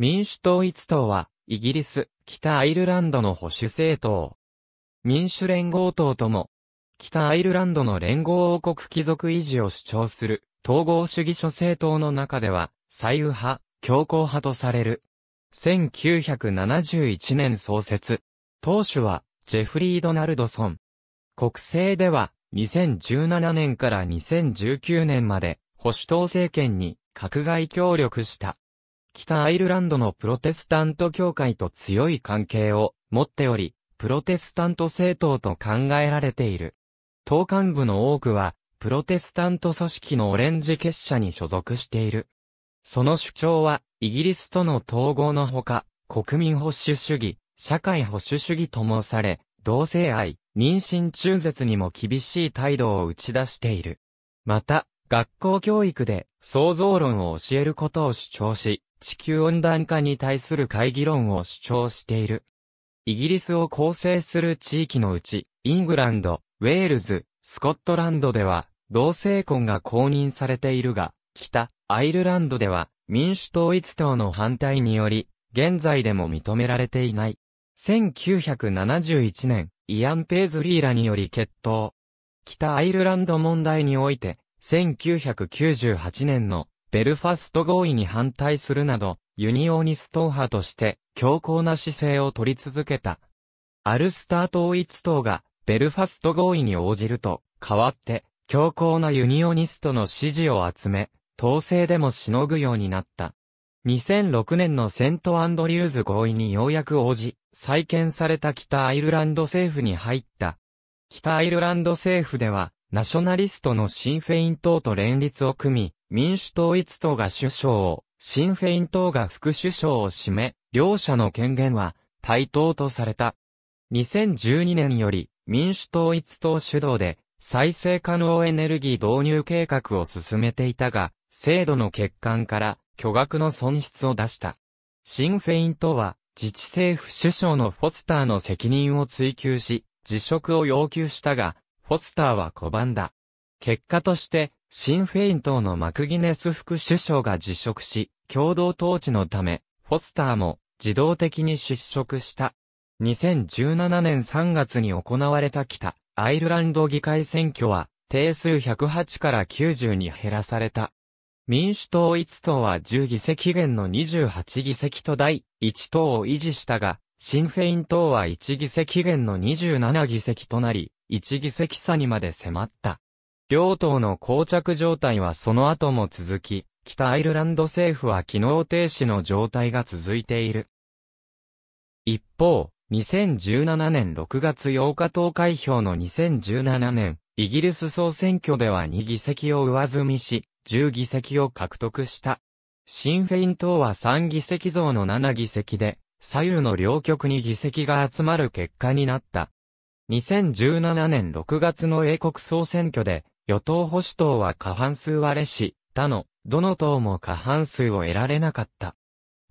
民主統一党は、イギリス、北アイルランドの保守政党。民主連合党とも、北アイルランドの連合王国貴族維持を主張する、統合主義諸政党の中では、左右派、強硬派とされる。1971年創設。党首は、ジェフリー・ドナルドソン。国政では、2017年から2019年まで、保守党政権に、格外協力した。北アイルランドのプロテスタント教会と強い関係を持っており、プロテスタント政党と考えられている。党幹部の多くは、プロテスタント組織のオレンジ結社に所属している。その主張は、イギリスとの統合のほか、国民保守主義、社会保守主義ともされ、同性愛、妊娠中絶にも厳しい態度を打ち出している。また、学校教育で創造論を教えることを主張し、地球温暖化に対する会議論を主張している。イギリスを構成する地域のうち、イングランド、ウェールズ、スコットランドでは、同性婚が公認されているが、北、アイルランドでは、民主統一党の反対により、現在でも認められていない。1971年、イアン・ペーズリーラにより決闘。北アイルランド問題において、1998年のベルファスト合意に反対するなど、ユニオニスト派として強硬な姿勢を取り続けた。アルスター統一党がベルファスト合意に応じると、代わって強硬なユニオニストの支持を集め、統制でもしのぐようになった。2006年のセントアンドリューズ合意にようやく応じ、再建された北アイルランド政府に入った。北アイルランド政府では、ナショナリストのシンフェイン党と連立を組み、民主統一党が首相を、シンフェイン党が副首相を占め、両者の権限は対等とされた。2012年より民主統一党主導で再生可能エネルギー導入計画を進めていたが、制度の欠陥から巨額の損失を出した。シンフェイン党は自治政府首相のフォスターの責任を追及し、辞職を要求したが、フォスターは拒んだ。結果として、シンフェイン党のマクギネス副首相が辞職し、共同統治のため、フォスターも自動的に失職した。2017年3月に行われた北アイルランド議会選挙は定数108から90に減らされた。民主党1党は10議席減の28議席と第1党を維持したが、シンフェイン党は1議席減の27議席となり、1議席差にまで迫った。両党の膠着状態はその後も続き、北アイルランド政府は機能停止の状態が続いている。一方、2017年6月8日投開票の2017年、イギリス総選挙では2議席を上積みし、10議席を獲得した。シンフェイン党は3議席増の7議席で、左右の両極に議席が集まる結果になった。2017年6月の英国総選挙で、与党保守党は過半数割れし、他の、どの党も過半数を得られなかった。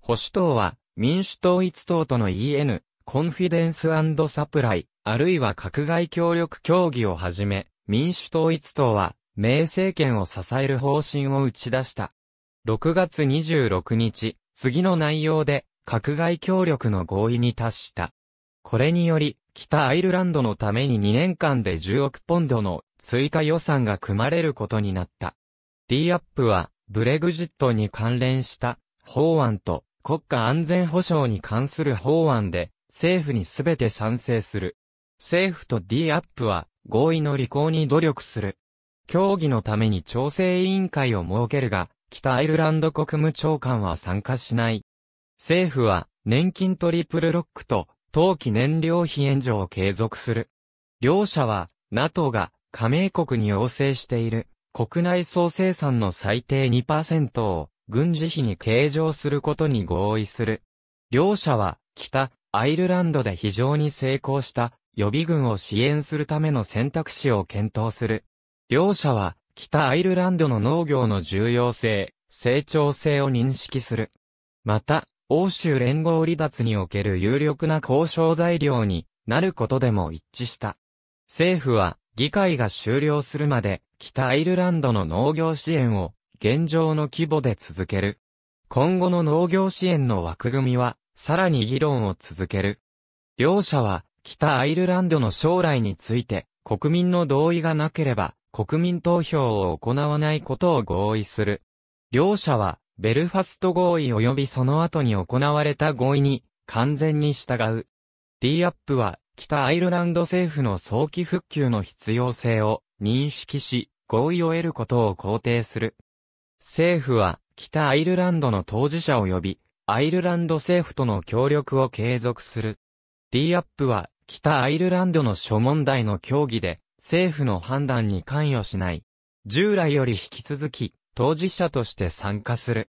保守党は、民主統一党との EN、コンフィデンスサプライ、あるいは閣外協力協議をはじめ、民主統一党は、明政権を支える方針を打ち出した。6月26日、次の内容で、閣外協力の合意に達した。これにより、北アイルランドのために2年間で10億ポンドの追加予算が組まれることになった。d ッ p は、ブレグジットに関連した法案と国家安全保障に関する法案で政府にすべて賛成する。政府と d ッ p は合意の履行に努力する。協議のために調整委員会を設けるが、北アイルランド国務長官は参加しない。政府は年金トリプルロックと当期燃料費援助を継続する。両社は、NATO が加盟国に要請している国内総生産の最低2%を軍事費に計上することに合意する。両社は北アイルランドで非常に成功した予備軍を支援するための選択肢を検討する。両社は北アイルランドの農業の重要性、成長性を認識する。また、欧州連合離脱における有力な交渉材料になることでも一致した。政府は議会が終了するまで北アイルランドの農業支援を現状の規模で続ける。今後の農業支援の枠組みはさらに議論を続ける。両者は北アイルランドの将来について国民の同意がなければ国民投票を行わないことを合意する。両者はベルファスト合意及びその後に行われた合意に完全に従う。d ッ p は北アイルランド政府の早期復旧の必要性を認識し合意を得ることを肯定する。政府は北アイルランドの当事者及びアイルランド政府との協力を継続する。d ッ p は北アイルランドの諸問題の協議で政府の判断に関与しない。従来より引き続き当事者として参加する。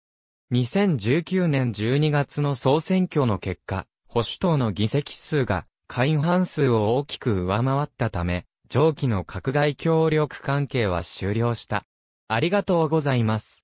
2019年12月の総選挙の結果、保守党の議席数が会員半数を大きく上回ったため、上記の閣外協力関係は終了した。ありがとうございます。